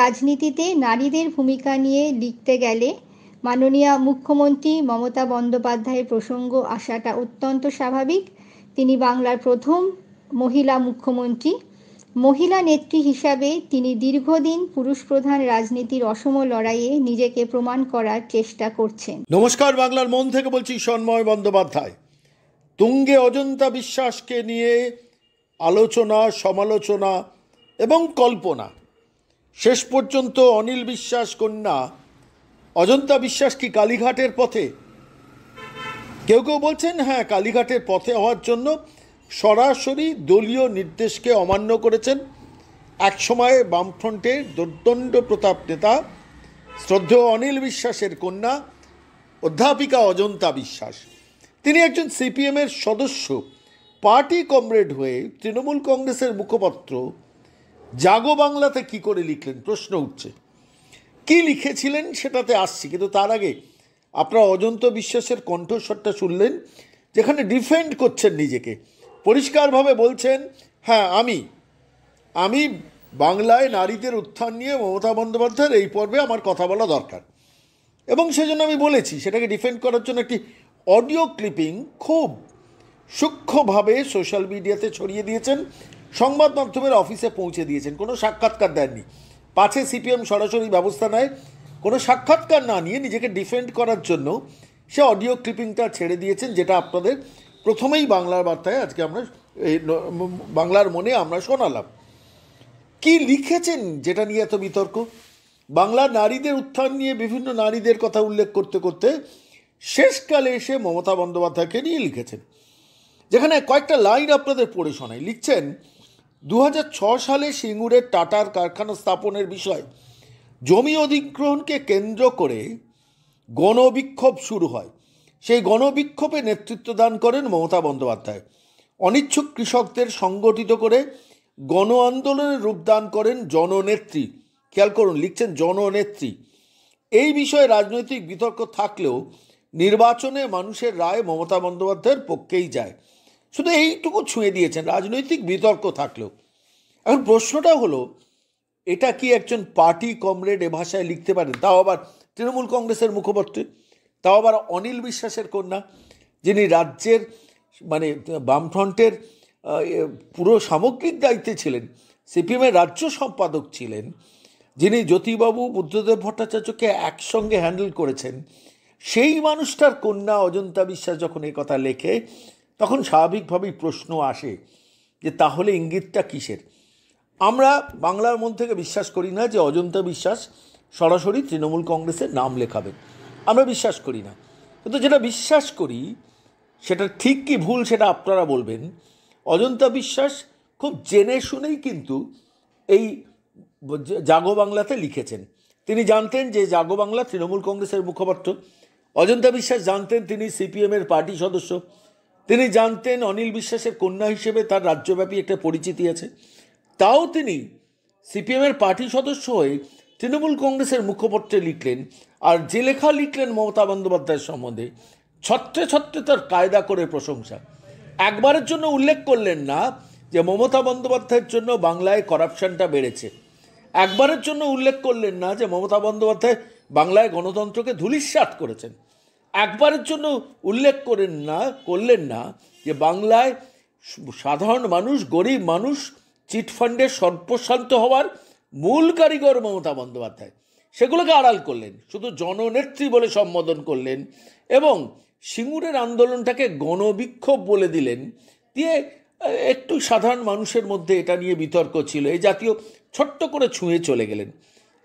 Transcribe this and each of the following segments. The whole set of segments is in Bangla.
রাজনীতিতে নারীদের ভূমিকা নিয়ে লিখতে গেলে মাননীয় মুখ্যমন্ত্রী মমতা বন্দ্যোপাধ্যায়ের প্রসঙ্গ আসাটা অত্যন্ত স্বাভাবিক তিনি বাংলার প্রথম মহিলা মুখ্যমন্ত্রী মহিলা নেত্রী হিসাবে তিনি দীর্ঘদিন পুরুষ প্রধান রাজনীতির অসম লড়াইয়ে নিজেকে প্রমাণ করার চেষ্টা করছেন নমস্কার বাংলার মন থেকে বলছি সন্ময় বন্দ্যোপাধ্যায় তুঙ্গে অজন্তা বিশ্বাসকে নিয়ে আলোচনা সমালোচনা এবং কল্পনা শেষ পর্যন্ত অনিল বিশ্বাস কন্যা অজন্তা বিশ্বাস কি কালীঘাটের পথে কেউ কেউ বলছেন হ্যাঁ কালীঘাটের পথে হওয়ার জন্য সরাসরি দলীয় নির্দেশকে অমান্য করেছেন একসময় বামফ্রন্টের দুর্দণ্ড প্রতাপ নেতা শ্রদ্ধেয় অনিল বিশ্বাসের কন্যা অধ্যাপিকা অজন্তা বিশ্বাস তিনি একজন সিপিএমের সদস্য পার্টি কমরেড হয়ে তৃণমূল কংগ্রেসের মুখপাত্র জাগো বাংলাতে কি করে লিখলেন প্রশ্ন উঠছে কি লিখেছিলেন সেটাতে আসছি কিন্তু তার আগে আপনারা অজন্ত বিশ্বাসের কণ্ঠস্বরটা শুনলেন যেখানে ডিফেন্ড করছেন নিজেকে পরিষ্কারভাবে বলছেন হ্যাঁ আমি আমি বাংলায় নারীদের উত্থান নিয়ে মমতা বন্দ্যোপাধ্যায়ের এই পর্বে আমার কথা বলা দরকার এবং সেজন্য আমি বলেছি সেটাকে ডিফেন্ড করার জন্য একটি অডিও ক্লিপিং খুব সূক্ষ্মভাবে সোশ্যাল মিডিয়াতে ছড়িয়ে দিয়েছেন সংবাদ মাধ্যমের অফিসে পৌঁছে দিয়েছেন কোনো সাক্ষাৎকার দেননি পাছে সিপিএম সরাসরি ব্যবস্থা নেয় কোনো সাক্ষাৎকার না নিয়ে নিজেকে ডিফেন্ড করার জন্য সে অডিও ক্লিপিংটা ছেড়ে দিয়েছেন যেটা আপনাদের প্রথমেই বাংলার বার্তায় আজকে আমরা এই বাংলার মনে আমরা শোনালাম কি লিখেছেন যেটা নিয়ে এত বিতর্ক বাংলা নারীদের উত্থান নিয়ে বিভিন্ন নারীদের কথা উল্লেখ করতে করতে শেষকালে এসে মমতা বন্দ্যোপাধ্যায়কে নিয়ে লিখেছেন যেখানে কয়েকটা লাইন আপনাদের পড়ে শোনায় লিখছেন দু সালে সিঙ্গুরের টাটার কারখানা স্থাপনের বিষয়ে জমি অধিগ্রহণকে কেন্দ্র করে গণবিক্ষোভ শুরু হয় সেই গণবিক্ষোভে নেতৃত্ব দান করেন মমতা বন্দ্যোপাধ্যায় অনিচ্ছুক কৃষকদের সংগঠিত করে গণ আন্দোলনের রূপদান করেন জননেত্রী খেয়াল করুন লিখছেন জননেত্রী এই বিষয়ে রাজনৈতিক বিতর্ক থাকলেও নির্বাচনে মানুষের রায় মমতা বন্দ্যোপাধ্যায়ের পক্ষেই যায় শুধু এইটুকু ছুঁয়ে দিয়েছেন রাজনৈতিক বিতর্ক থাকলেও এখন প্রশ্নটা হলো এটা কি একজন পার্টি কমরেড এ ভাষায় লিখতে পারে তাও আবার তৃণমূল কংগ্রেসের মুখপাত্র তাও আবার অনিল বিশ্বাসের কন্যা যিনি রাজ্যের মানে বামফ্রন্টের পুরো সামগ্রিক দায়িত্বে ছিলেন সিপিএমের রাজ্য সম্পাদক ছিলেন যিনি জ্যোতিবাবু বুদ্ধদেব ভট্টাচার্যকে একসঙ্গে হ্যান্ডেল করেছেন সেই মানুষটার কন্যা অজন্তা বিশ্বাস যখন এই কথা লেখে তখন স্বাভাবিকভাবেই প্রশ্ন আসে যে তাহলে ইঙ্গিতটা কিসের আমরা বাংলার মন থেকে বিশ্বাস করি না যে অজন্তা বিশ্বাস সরাসরি তৃণমূল কংগ্রেসের নাম লেখাবেন আমরা বিশ্বাস করি না কিন্তু যেটা বিশ্বাস করি সেটা ঠিক কি ভুল সেটা আপনারা বলবেন অজন্তা বিশ্বাস খুব জেনে শুনেই কিন্তু এই জাগো বাংলাতে লিখেছেন তিনি জানতেন যে জাগো বাংলা তৃণমূল কংগ্রেসের মুখপাত্র অজন্তা বিশ্বাস জানতেন তিনি সিপিএমের পার্টি সদস্য তিনি জানতেন অনিল বিশ্বাসের কন্যা হিসেবে তার রাজ্যব্যাপী একটা পরিচিতি আছে তাও তিনি সিপিএমের পার্টি সদস্য হয়ে তৃণমূল কংগ্রেসের মুখপত্রে লিখলেন আর যে লেখা লিখলেন মমতা বন্দ্যোপাধ্যায়ের সম্বন্ধে ছত্রে ছত্রে তার কায়দা করে প্রশংসা একবারের জন্য উল্লেখ করলেন না যে মমতা বন্দ্যোপাধ্যায়ের জন্য বাংলায় করাপশনটা বেড়েছে একবারের জন্য উল্লেখ করলেন না যে মমতা বন্দ্যোপাধ্যায় বাংলায় গণতন্ত্রকে ধুলিস্বাত করেছেন একবারের জন্য উল্লেখ করেন না করলেন না যে বাংলায় সাধারণ মানুষ গরিব মানুষ চিটফান্ডে সর্বশান্ত হওয়ার মূল কারিগর মমতা বন্দ্যোপাধ্যায় সেগুলোকে আড়াল করলেন শুধু জননেত্রী বলে সম্বোধন করলেন এবং সিঙ্গুরের আন্দোলনটাকে গণবিক্ষোভ বলে দিলেন দিয়ে একটু সাধারণ মানুষের মধ্যে এটা নিয়ে বিতর্ক ছিল এই জাতীয় ছোট্ট করে ছুঁয়ে চলে গেলেন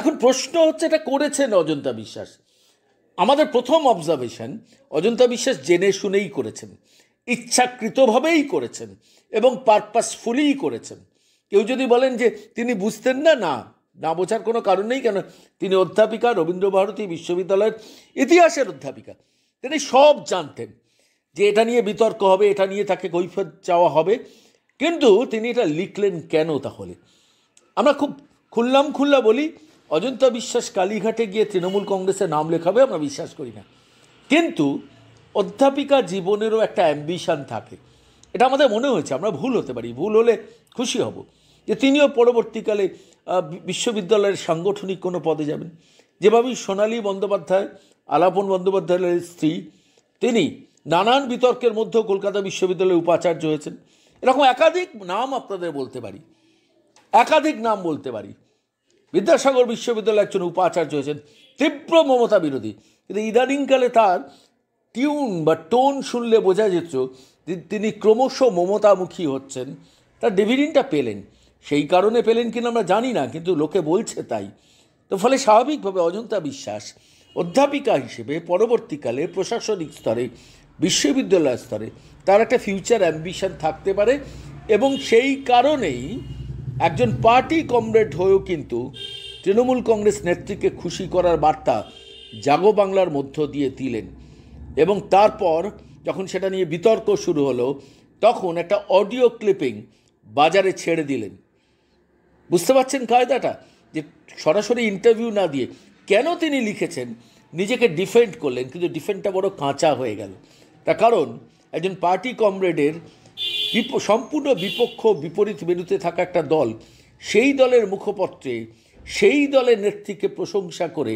এখন প্রশ্ন হচ্ছে এটা করেছেন অজন্তা বিশ্বাস আমাদের প্রথম অবজারভেশন অজন্তা বিশ্বাস জেনে শুনেই করেছেন ইচ্ছাকৃতভাবেই করেছেন এবং পারপাসফুলিই করেছেন কেউ যদি বলেন যে তিনি বুঝতেন না না না বোঝার কোনো কারণ নেই কেন তিনি অধ্যাপিকা রবীন্দ্রভারতী বিশ্ববিদ্যালয়ের ইতিহাসের অধ্যাপিকা তিনি সব জানতেন যে এটা নিয়ে বিতর্ক হবে এটা নিয়ে তাকে কৈফত চাওয়া হবে কিন্তু তিনি এটা লিখলেন কেন তাহলে আমরা খুব খুললাম খুল্লা বলি অজন্তা বিশ্বাস কালীঘাটে গিয়ে তৃণমূল কংগ্রেসে নাম লেখাবে আমরা বিশ্বাস করি না কিন্তু অধ্যাপিকা জীবনেরও একটা অ্যাম্বিশান থাকে এটা আমাদের মনে হয়েছে আমরা ভুল হতে পারি ভুল হলে খুশি হব যে তিনিও পরবর্তীকালে বিশ্ববিদ্যালয়ের সাংগঠনিক কোনো পদে যাবেন যেভাবে সোনালী বন্দ্যোপাধ্যায় আলাপন বন্দ্যোপাধ্যায়ের স্ত্রী তিনি নানান বিতর্কের মধ্যেও কলকাতা বিশ্ববিদ্যালয়ের উপাচার্য হয়েছেন এরকম একাধিক নাম আপনাদের বলতে পারি একাধিক নাম বলতে পারি বিদ্যাসাগর বিশ্ববিদ্যালয়ের একজন উপাচার্য হয়েছেন তীব্র মমতা বিরোধী কিন্তু ইদানিংকালে তার টিউন বা টোন শুনলে বোঝা যেত তিনি ক্রমশ মমতামুখী হচ্ছেন তার ডিভিডেন্ডটা পেলেন সেই কারণে পেলেন কিনা আমরা জানি না কিন্তু লোকে বলছে তাই তো ফলে স্বাভাবিকভাবে অজন্তা বিশ্বাস অধ্যাপিকা হিসেবে পরবর্তীকালে প্রশাসনিক স্তরে বিশ্ববিদ্যালয় স্তরে তার একটা ফিউচার অ্যাম্বিশন থাকতে পারে এবং সেই কারণেই একজন পার্টি কমরেড হয়েও কিন্তু তৃণমূল কংগ্রেস নেত্রীকে খুশি করার বার্তা জাগো বাংলার মধ্য দিয়ে দিলেন এবং তারপর যখন সেটা নিয়ে বিতর্ক শুরু হলো তখন একটা অডিও ক্লিপিং বাজারে ছেড়ে দিলেন বুঝতে পারছেন কায়দাটা যে সরাসরি ইন্টারভিউ না দিয়ে কেন তিনি লিখেছেন নিজেকে ডিফেন্ড করলেন কিন্তু ডিফেন্ডটা বড় কাঁচা হয়ে গেল তার কারণ একজন পার্টি কমরেডের বিপ সম্পূর্ণ বিপক্ষ বিপরীত মেরুতে থাকা একটা দল সেই দলের মুখপত্রে সেই দলের নেত্রীকে প্রশংসা করে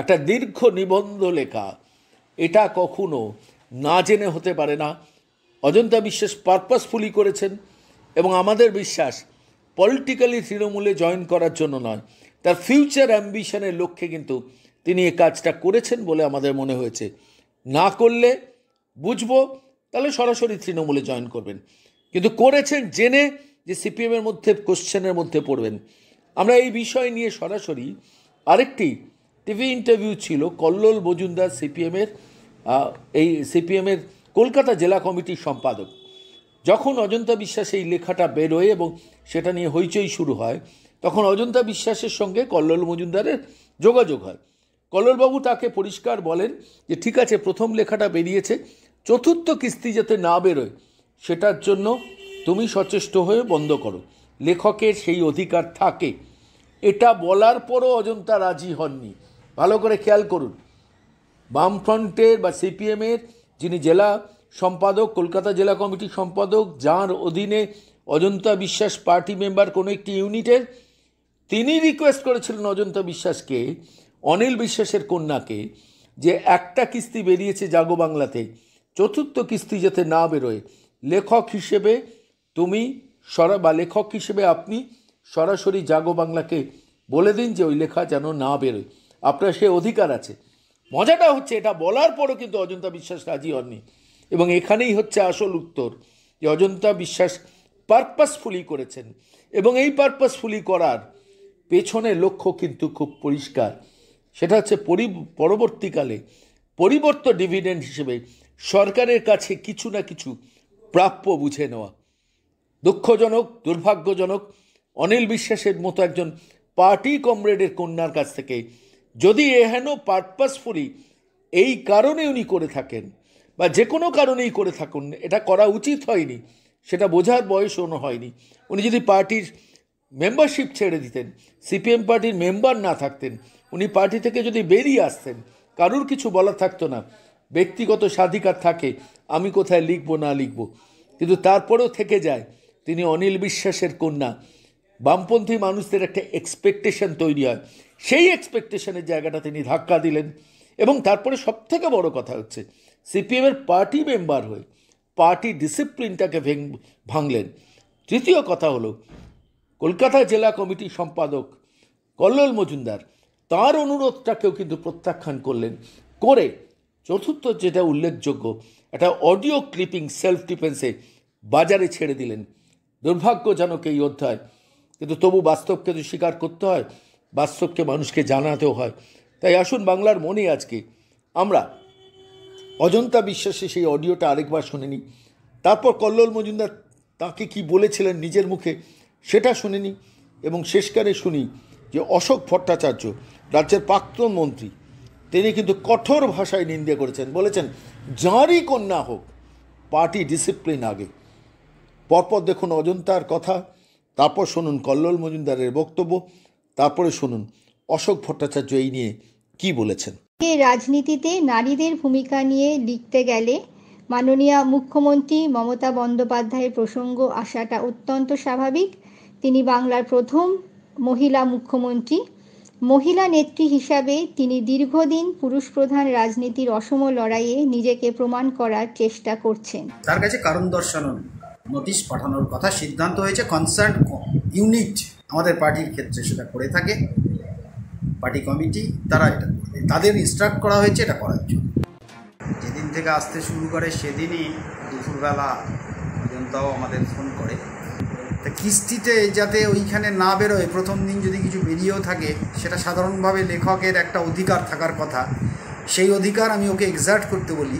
একটা দীর্ঘ নিবন্ধ লেখা এটা কখনো না জেনে হতে পারে না অজন্তা বিশ্বাস পারপাসফুলি করেছেন এবং আমাদের বিশ্বাস পলিটিক্যালি তৃণমূলে জয়েন করার জন্য নয় তার ফিউচার অ্যাম্বিশনের লক্ষ্যে কিন্তু তিনি এ কাজটা করেছেন বলে আমাদের মনে হয়েছে না করলে বুঝবো তাহলে সরাসরি তৃণমূলে জয়েন করবেন কিন্তু করেছেন জেনে যে সিপিএমের মধ্যে কোশ্চেনের মধ্যে পড়বেন আমরা এই বিষয় নিয়ে সরাসরি আরেকটি টিভি ইন্টারভিউ ছিল কল্লোল মজুমদার সিপিএমের এই সিপিএমের কলকাতা জেলা কমিটির সম্পাদক যখন অজন্তা বিশ্বাস এই লেখাটা বেরোয় এবং সেটা নিয়ে হইচই শুরু হয় তখন অজন্তা বিশ্বাসের সঙ্গে কল্লোল মজুমদারের যোগাযোগ হয় কল্লোলবাবু তাকে পরিষ্কার বলেন যে ঠিক আছে প্রথম লেখাটা বেরিয়েছে চতুর্থ কিস্তি যাতে না বেরোয় সেটার জন্য তুমি সচেষ্ট হয়ে বন্ধ করো লেখকের সেই অধিকার থাকে এটা বলার পরও অজন্তা রাজি হননি ভালো করে খেয়াল করুন বামফ্রন্টের বা সিপিএমের যিনি জেলা সম্পাদক কলকাতা জেলা কমিটির সম্পাদক যার অধীনে অজন্তা বিশ্বাস পার্টি মেম্বার কোনো একটি ইউনিটের তিনি রিকোয়েস্ট করেছিলেন অজন্তা বিশ্বাসকে অনিল বিশ্বাসের কন্যাকে যে একটা কিস্তি বেরিয়েছে জাগো বাংলাতে চতুর্থ কিস্তি যাতে না বেরোয় লেখক হিসেবে তুমি সরা বা লেখক হিসেবে আপনি সরাসরি জাগো বাংলাকে বলে দিন যে ওই লেখা যেন না বেরোয় আপনার সে অধিকার আছে মজাটা হচ্ছে এটা বলার পরও কিন্তু অজন্তা বিশ্বাস রাজি হননি এবং এখানেই হচ্ছে আসল উত্তর যে অজন্তা বিশ্বাস পারপাসফুলি করেছেন এবং এই পারপাসফুলি করার পেছনে লক্ষ্য কিন্তু খুব পরিষ্কার সেটা হচ্ছে পরবর্তীকালে পরিবর্ত ডিভিডেন্ড হিসেবে সরকারের কাছে কিছু না কিছু প্রাপ্য বুঝে নেওয়া দুঃখজনক দুর্ভাগ্যজনক অনিল বিশ্বাসের মতো একজন পার্টি কমরেডের কন্যার কাছ থেকে যদি এহেন পারপাসফুলি এই কারণে উনি করে থাকেন বা যে কোনো কারণেই করে থাকুন এটা করা উচিত হয়নি সেটা বোঝার বয়স অন্য হয়নি উনি যদি পার্টির মেম্বারশিপ ছেড়ে দিতেন সিপিএম পার্টির মেম্বার না থাকতেন উনি পার্টি থেকে যদি বেরিয়ে আসতেন কারুর কিছু বলা থাকতো না ব্যক্তিগত স্বাধিকার থাকে আমি কোথায় লিখব না লিখব কিন্তু তারপরেও থেকে যায় তিনি অনিল বিশ্বাসের কন্যা বামপন্থী মানুষদের একটা এক্সপেকটেশন তৈরি হয় সেই এক্সপেকটেশনের জায়গাটা তিনি ধাক্কা দিলেন এবং তারপরে সব থেকে বড় কথা হচ্ছে সিপিএমের পার্টি মেম্বার হয়ে পার্টি ডিসিপ্লিনটাকে ভেঙ ভাঙলেন তৃতীয় কথা হলো কলকাতা জেলা কমিটি সম্পাদক কল্লোল মজুমদার তার অনুরোধটাকেও কিন্তু প্রত্যাখ্যান করলেন করে চতুর্থ যেটা উল্লেখযোগ্য একটা অডিও ক্লিপিং সেলফ ডিফেন্সে বাজারে ছেড়ে দিলেন দুর্ভাগ্যজনক এই অধ্যায় কিন্তু তবু বাস্তবকে তো স্বীকার করতে হয় বাস্তবকে মানুষকে জানাতেও হয় তাই আসুন বাংলার মনে আজকে আমরা অজন্তা বিশ্বাসে সেই অডিওটা আরেকবার শুনে নিই তারপর কল্লোল মজুমদার তাকে কি বলেছিলেন নিজের মুখে সেটা শুনে নিই এবং শেষকারে শুনি যে অশোক ভট্টাচার্য রাজ্যের প্রাক্তন মন্ত্রী তিনি কিন্তু কঠোর ভাষায় নিন্দে করেছেন বলেছেন যাঁরই কন্যা হোক পার্টি ডিসিপ্লিন আগে পরপর দেখুন অজন্তার কথা তারপর শুনুন কল্লোল মজুমদারের বক্তব্য তারপরে শুনুন অশোক ভট্টাচার্য এই নিয়ে কি বলেছেন এই রাজনীতিতে নারীদের ভূমিকা নিয়ে লিখতে গেলে মাননীয় মুখ্যমন্ত্রী মমতা বন্দ্যোপাধ্যায়ের প্রসঙ্গ আসাটা অত্যন্ত স্বাভাবিক তিনি বাংলার প্রথম মহিলা মুখ্যমন্ত্রী মহিলা নেত্রী হিসাবে তিনি দীর্ঘদিন পুরুষ প্রধান রাজনীতির অসম লড়াইয়ে নিজেকে প্রমাণ করার চেষ্টা করছেন তার কাছে কারণ দর্শানো নোটিশ পাঠানোর কথা সিদ্ধান্ত হয়েছে কনসার্ন ইউনিট আমাদের পার্টির ক্ষেত্রে সেটা করে থাকে পার্টি কমিটি তারা এটা তাদের ইনস্ট্রাক্ট করা হয়েছে এটা করার জন্য যেদিন থেকে আসতে শুরু করে সেদিনই দুপুরবেলা পর্যন্তও আমাদের ফোন করে তা কিস্তিতে যাতে ওইখানে না বেরোয় প্রথম দিন যদি কিছু বেরিয়েও থাকে সেটা সাধারণভাবে লেখকের একটা অধিকার থাকার কথা সেই অধিকার আমি ওকে এক্সার্ট করতে বলি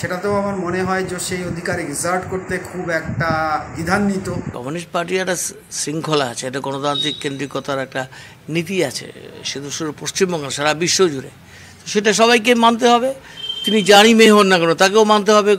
সেটাতেও আমার মনে হয় যে সেই অধিকার এক্সার্ট করতে খুব একটা দ্বিধান্বিত কমিউনিস্ট পার্টির একটা শৃঙ্খলা আছে এটা গণতান্ত্রিক কেন্দ্রিকতার একটা নীতি আছে শুধু শুধু পশ্চিমবঙ্গ সারা বিশ্ব জুড়ে সেটা সবাইকে মানতে হবে তিনি জানি মেয়ে হন না কেন তাকেও মানতে হবে